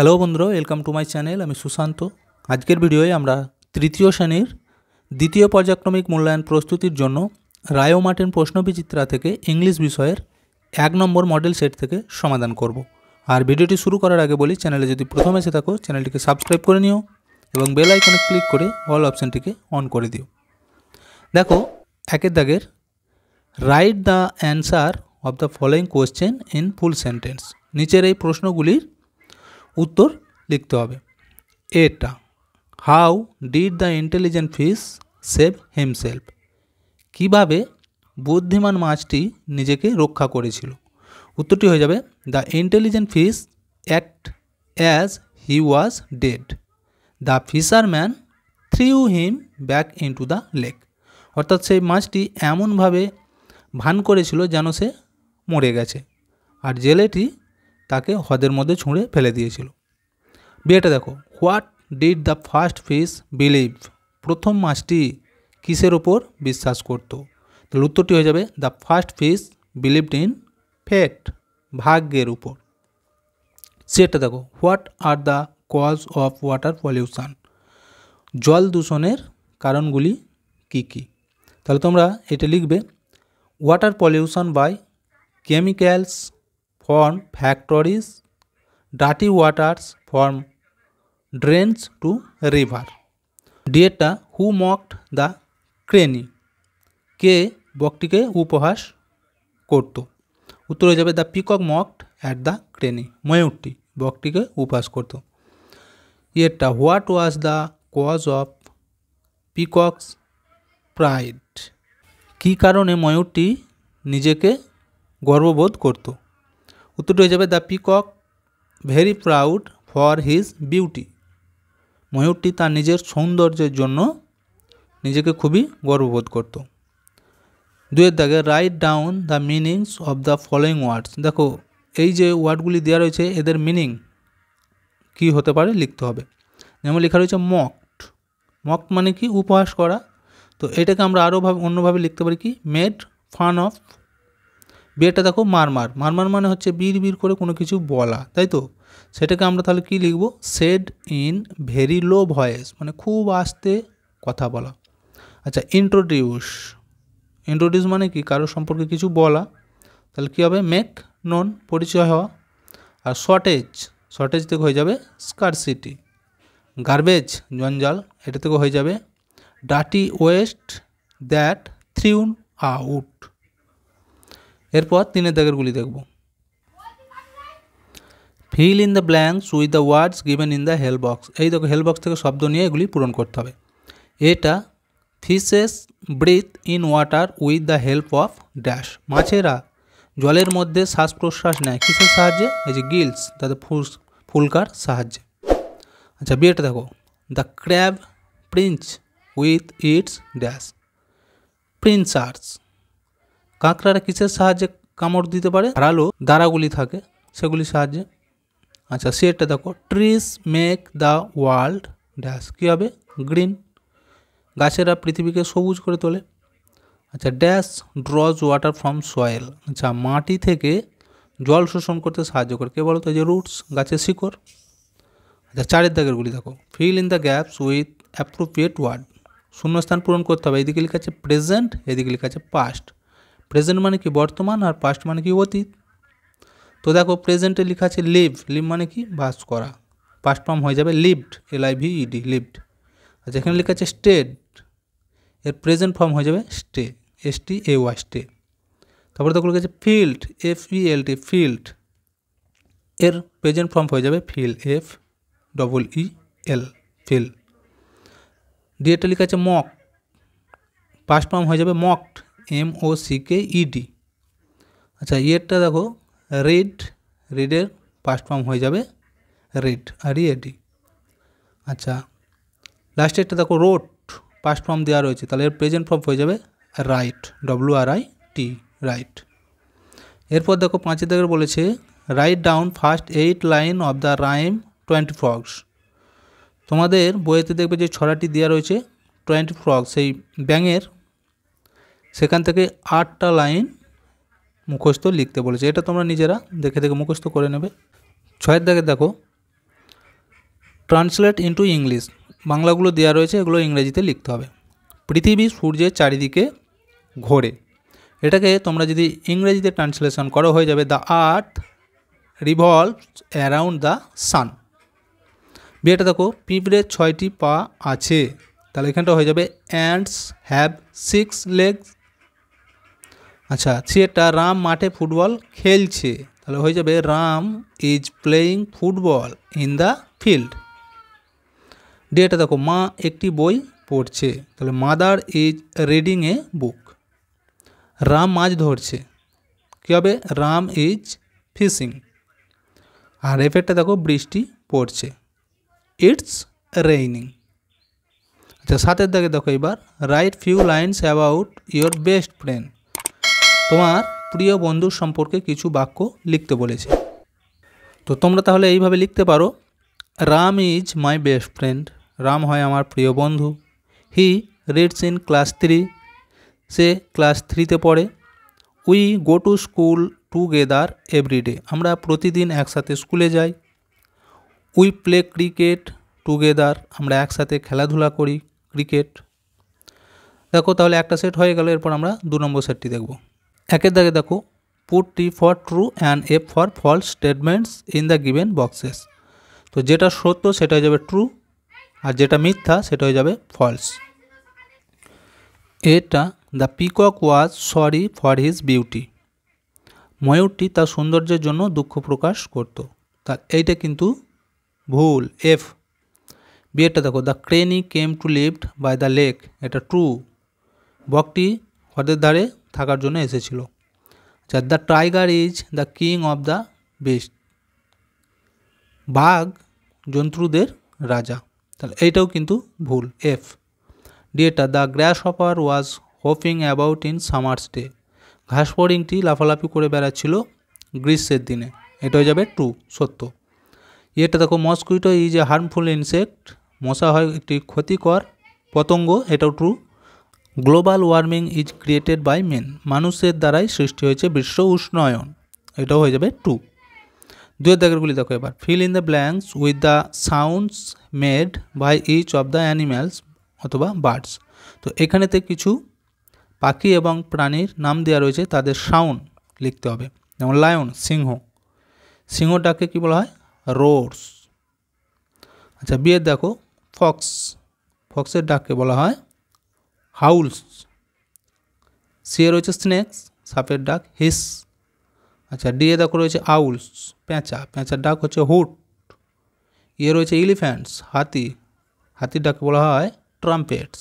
Hello বন্ধুরা welcome to my channel আমি সুশান্ত আজকের ভিডিওয়ে আমরা তৃতীয় শ্রেণীর দ্বিতীয় পর্যায়ক্রমিক মূল্যায়ন প্রস্তুতির জন্য রায়ো মার্টিন প্রশ্নবিচিত্রা থেকে ইংলিশ বিষয়ের এক নম্বর মডেল সেট থেকে সমাধান করব। আর ভিডিওটি শুরু করার আগে বলি চ্যানেলে যদি প্রথম এসে থাকো চ্যানেলটিকে সাবস্ক্রাইব করে নিও এবং বেল আইকনে ক্লিক করে অল অপশানটিকে অন করে দিও দেখো একের দাগের write the answer of the following question in full sentence নিচের এই প্রশ্নগুলির উত্তর লিখতে হবে এটা how did the intelligent fish save himself কিভাবে বুদ্ধিমান মাছটি নিজেকে রক্ষা করেছিল উত্তরটি হয়ে যাবে the intelligent fish act as he was dead the fisherman threw him back into the lake অর্থাৎ সেই মাছটি এমনভাবে ভান করেছিল যেন সে মরে গেছে আর জেলেটি তাকে হ্রদের মধ্যে ছুঁড়ে ফেলে দিয়েছিল বিয়েটা দেখো what did the first fish believe প্রথম মাছটি কিসের ওপর বিশ্বাস করত তাহলে উত্তরটি হয়ে যাবে the first fish believed in fate ভাগ্যের উপর সেটা দেখো what are the cause of water pollution জল দূষণের কারণগুলি কি কি তাহলে তোমরা এটা লিখবে water pollution by chemicals form factories dirty waters form drains to river Data who mocked the crane কে বকটিকে উপহাস করত উত্তর হয়ে যাবে the peacock mocked at the crane ময়ূরটি বকটিকে উপহাস করত এটা what was the cause of পিকক্স pride কী কারণে ময়ূরটি নিজেকে গর্ববোধ করতো উত্তরটি হয়ে যাবে the peacock very proud for his beauty ময়ূরটি তার নিজের সৌন্দর্যের জন্য নিজেকে খুবই গর্ববোধ করত দুয়ের দাগে write down the meanings of the following words দেখো এই যে ওয়ার্ডগুলি দেওয়া রয়েছে এদের মিনিং কি হতে পারে লিখতে হবে যেমন লেখা রয়েছে মকট মকড মানে কি উপহাস করা তো এটাকে আমরা আরও ভাবে অন্যভাবে লিখতে পারি কি মেড ফান অফ বিয়েটা দেখো মারমার মারমার মানে হচ্ছে বীর বীর করে কোনো কিছু বলা তাই তো সেটাকে আমরা তাহলে কি লিখব said in very low voice মানে খুব আস্তে কথা বলা আচ্ছা ইন্ট্রোডিউস ইন্ট্রোডিউস মানে কি কারো সম্পর্কে কিছু বলা তাহলে কী হবে মেক নন পরিচয় হওয়া আর শর্টেজ শর্টেজ থেকে হয়ে যাবে স্কার সিটি গার্বেজ জঞ্জাল এটা থেকে হয়ে যাবে ডাটি ওয়েস্ট দ্যাট থ্রিউন আউট এরপর তিনের দাগের গুলি দেখব fill in the blanks with the words given in the help box box এই দেখো হেল বক্স থেকে শব্দ নিয়ে এগুলি পূরণ করতে হবে এটা fishes breathe in water with the help of dash মাছেরা জলের মধ্যে শ্বাস প্রশ্বাস নেয় কিসের সাহায্যে এই যে গিলস তাদের ফুস ফুলকার সাহায্যে আচ্ছা বিয়েটা দেখো the crab pinch with its dash pincers কাঁকড়ারা কিসের সাহায্যে কামড় দিতে পারে ধারালো দাঁড়াগুলি থাকে সেগুলি সাহায্যে আচ্ছা সেটা দেখো trees make the world dash কী হবে গ্রিন গাছেরা পৃথিবীকে সবুজ করে তোলে আচ্ছা dash draws water from soil আচ্ছা মাটি থেকে জল শোষণ করতে সাহায্য করে কে বলতো যে রুটস গাছের শিকড় আচ্ছা চারের দাগেরগুলি দেখো fill in the gaps with appropriate word শূন্যস্থান পূরণ করতে হবে এদিকে লেখা আছে প্রেজেন্ট এদিকে লেখা আছে পাস্ট প্রেজেন্ট মানে কি বর্তমান আর পাস্ট মানে কি অতীত তো দেখো প্রেজেন্টে লেখা আছে লিভ লিভ মানে কি বাস করা পাস্ট ফর্ম হয়ে যাবে lived L I V E D lived যেখানে লেখা আছে স্টেড এর প্রেজেন্ট ফর্ম হয়ে যাবে stay S T A Y stay তারপরে দেখো লিখেছে আছে felt F E L T felt এর প্রেজেন্ট ফর্ম হয়ে যাবে feel F double E L feel ডিএটা লেখা আছে মক পাস্ট ফর্ম হয়ে যাবে মকড এম ও সিকে কে ইডি আচ্ছা ইয়েরটা দেখো রেড রেডের পাস্ট ফর্ম হয়ে যাবে রেড আর ইএডি e আচ্ছা লাস্টেরটা দেখো রোট পাস্ট ফর্ম দেওয়া রয়েছে তাহলে এর প্রেজেন্ট ফর্ম হয়ে যাবে write W R I T write এরপর দেখো পাঁচের দাগের বলেছে write down first eight line of the rhyme twenty frogs তোমাদের বইয়েতে দেখবে যে ছড়াটি দেওয়া রয়েছে টোয়েন্টি ফ্রগ সেই ব্যাঙের সেখান থেকে আটটা লাইন মুখস্থ লিখতে বলেছে এটা তোমরা নিজেরা দেখে দেখে মুখস্থ করে নেবে ছয়ের দাগে দেখো ট্রান্সলেট ইন্টু ইংলিশ বাংলাগুলো দেওয়া রয়েছে এগুলো ইংরেজিতে লিখতে হবে পৃথিবী সূর্যের চারিদিকে ঘোরে এটাকে তোমরা যদি ইংরেজিতে ট্রান্সলেশন করো হয়ে যাবে the earth revolve around the sun বিয়েটা দেখো পিঁপড়ের ছয়টি পা আছে তাহলে এখানটা হয়ে যাবে অ্যান্ডস হ্যাভ সিক্স লেগস আচ্ছা সেটা রাম মাঠে ফুটবল খেলছে তাহলে হয়ে যাবে Ram is playing football in the field ডেটা দেখো মা একটি বই পড়ছে তাহলে mother is reading a book Ram মাছ ধরছে কী হবে রাম ইজ ফিশিং আর এফেক্টটা দেখো বৃষ্টি পড়ছে ইটস রেইনিং আচ্ছা সাতের দাগে দেখো এবার write few lines about your best friend তোমার প্রিয় বন্ধুর সম্পর্কে কিছু বাক্য লিখতে বলেছে তো তোমরা তাহলে এইভাবে লিখতে পারো Ram is my best friend Ram হয় আমার প্রিয় বন্ধু he reads in class three সে ক্লাস থ্রিতে পড়ে we go to school together everyday আমরা প্রতিদিন একসাথে স্কুলে যাই উই প্লে ক্রিকেট টুগেদার আমরা একসাথে খেলাধুলা করি ক্রিকেট দেখো তাহলে একটা সেট হয়ে গেল এরপর আমরা দু নম্বর সেটটি দেখব একের দাগে দেখো put T for true and F for false statements in the given boxes তো যেটা সত্য সেটা হয়ে যাবে ট্রু আর যেটা মিথ্যা সেটা হয়ে যাবে ফলস এটা the peacock was sorry for his beauty ময়ূরটি তার সৌন্দর্যের জন্য দুঃখ প্রকাশ করত তা এইটা কিন্তু ভুল এফ বিয়েটা দেখো the crane came to lived by the lake এটা ট্রু বকটি হ্রদের ধারে থাকার জন্য এসেছিল যার the tiger is the king of the best বাঘ জন্তুদের রাজা তাহলে এইটাও কিন্তু ভুল এফ ডিএটা the grasshopper was hoping about in summers day পরিংটি লাফালাফি করে বেড়াচ্ছিল গ্রীষ্মের দিনে এটা হয়ে যাবে টু সত্য ইয়েটা দেখো mosquito is a harmful insect মশা হয় একটি ক্ষতিকর পতঙ্গ এটাও true global warming is created by men মানুষের দ্বারাই সৃষ্টি হয়েছে বিশ্ব উষ্ণায়ন এটাও হয়ে যাবে টু দুয়ের দাগেরগুলি দেখো এবার fill in the blanks with the sounds made by each of the animals অথবা বার্ডস তো এখানেতে কিছু পাখি এবং প্রাণীর নাম দেওয়া রয়েছে তাদের সাউন্ড লিখতে হবে যেমন লায়ন সিংহ সিংহটাকে কি বলা হয় রোর্স আচ্ছা বিয়ের দেখো ফক্স ফক্সের ডাককে বলা হয় হাউলস শুয়ে রয়েছে স্নেকস সাপের ডাক হিস আচ্ছা ডিএ দেখো রয়েছে আউলস প্যাঁচা প্যাঁচার ডাক হচ্ছে হুট ইয়ে রয়েছে ইলিফ্যান্টস হাতি হাতির ডাক বলা হয় ট্রাম্পেটস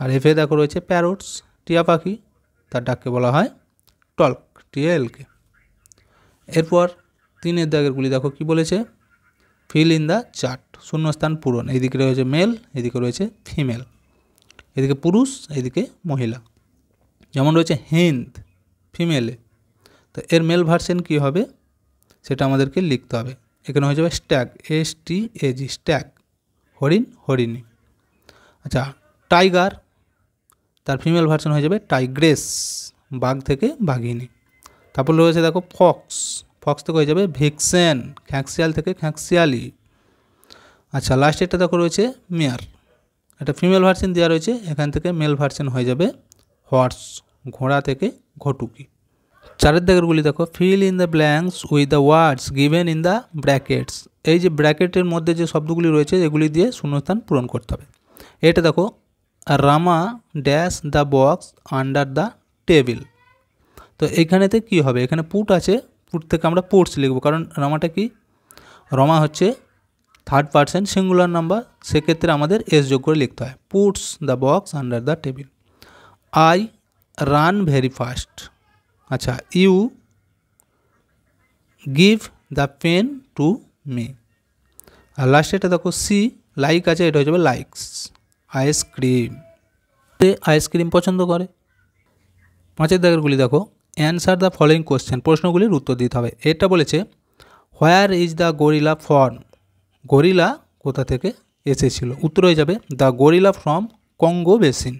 আর এফে দেখো রয়েছে প্যারোটস টিয়া পাখি তার ডাককে বলা হয় টল্ক টিএলকে এরপর তিনের দাগেরগুলি দেখো কি বলেছে ফিল ইন দ্য চার্ট শূন্যস্থান পূরণ এইদিকে রয়েছে মেল এদিকে রয়েছে ফিমেল এদিকে পুরুষ এদিকে মহিলা যেমন রয়েছে হিন্দ ফিমেলে তো এর মেল ভার্সেন কি হবে সেটা আমাদেরকে লিখতে হবে এখানে হয়ে যাবে stag S T A G stag হরিণ হরিণী আচ্ছা টাইগার তার ফিমেল ভার্সন হয়ে যাবে টাইগ্রেস বাঘ থেকে বাঘিনী তারপর রয়েছে দেখো ফক্স ফক্স থেকে হয়ে যাবে ভিক্সেন খ্যাঁকশিয়াল থেকে খ্যাঁকশিয়ালি আচ্ছা লাস্ট এটা দেখো রয়েছে মেয়ার একটা ফিমেল ভার্সন দেওয়া রয়েছে এখান থেকে মেল ভার্সন হয়ে যাবে হর্স ঘোড়া থেকে ঘটুকি চারের দাগেরগুলি দেখো fill in the blanks with the words given in the brackets এই যে ব্র্যাকেটের মধ্যে যে শব্দগুলি রয়েছে এগুলি দিয়ে শূন্যস্থান পূরণ করতে হবে এটা দেখো Rama dash the box under the table তো এইখানেতে কি হবে এখানে পুট আছে পুট থেকে আমরা পোর্টস লিখব কারণ রামাটা কি রমা হচ্ছে থার্ড পার্সেন্ট সিঙ্গুলার নাম্বার সেক্ষেত্রে আমাদের এস যোগ করে লিখতে হয় puts the box under the table I run very fast আচ্ছা you give the pen to me আর লাস্টে এটা দেখো সি লাইক আছে এটা হয়ে যাবে লাইকস আইসক্রিম সে আইসক্রিম পছন্দ করে পাঁচের দাগেরগুলি দেখো অ্যান্সার দ্য ফলোয়িং কোশ্চেন প্রশ্নগুলির উত্তর দিতে হবে এটা বলেছে where is the gorilla form gorilla কোথা থেকে এসেছিল উত্তর হয়ে যাবে the gorilla from Congo basin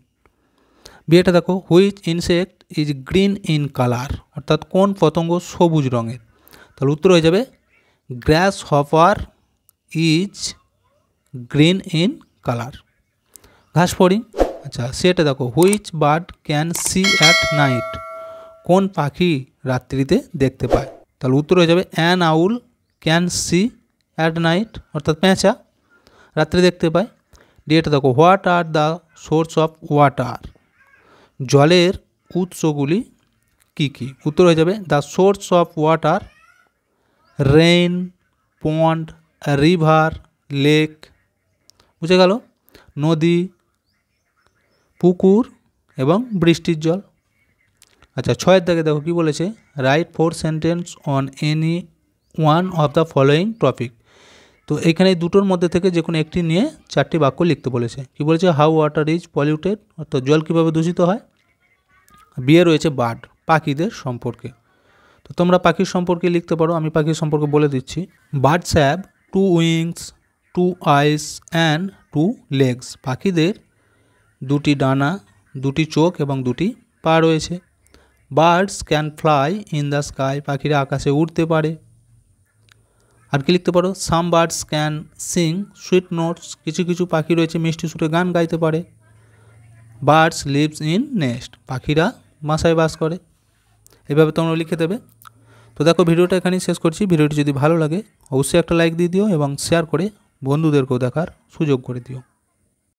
বিয়েটা দেখো which insect is green in colour অর্থাৎ কোন পতঙ্গ সবুজ রঙের তাহলে উত্তর হয়ে যাবে grasshopper is green in colour ঘাসফড়িং আচ্ছা সেটা দেখো which bird can see at night কোন পাখি রাত্রিতে দেখতে পায় তাহলে উত্তর হয়ে যাবে an owl can see at night অর্থাৎ পেঁচা রাত্রে দেখতে পাই ডিএটা দেখো what are the source of water জলের উৎসগুলি কি কি উত্তর হয়ে যাবে the source of water rain pond river lake বুঝে গেল নদী পুকুর এবং বৃষ্টির জল আচ্ছা ছয়ের দাগে দেখো কি বলেছে write four sentence on any one of the following topic তো এখানে এই দুটোর মধ্যে থেকে যে কোনো একটি নিয়ে চারটি বাক্য লিখতে বলেছে কি বলেছে হাউ ওয়াটার ইজ পলিউটেড অর্থাৎ জল কীভাবে দূষিত হয় বিয়ে রয়েছে বার্ড পাখিদের সম্পর্কে তো তোমরা পাখির সম্পর্কে লিখতে পারো আমি পাখির সম্পর্কে বলে দিচ্ছি বার্ডস স্যাব two wings two eyes and two legs পাখিদের দুটি ডানা দুটি চোখ এবং দুটি পা রয়েছে birds can fly in the sky পাখিরা আকাশে উড়তে পারে আর কি লিখতে পারো some birds can sing sweet notes কিছু কিছু পাখি রয়েছে মিষ্টি সুরে গান গাইতে পারে বার্ডস লিভস ইন নেস্ট পাখিরা বাসায় বাস করে এভাবে তোমরা লিখে দেবে তো দেখো ভিডিওটা এখানেই শেষ করছি ভিডিওটি যদি ভালো লাগে অবশ্যই একটা লাইক দিয়ে দিও এবং শেয়ার করে বন্ধুদেরকেও দেখার সুযোগ করে দিও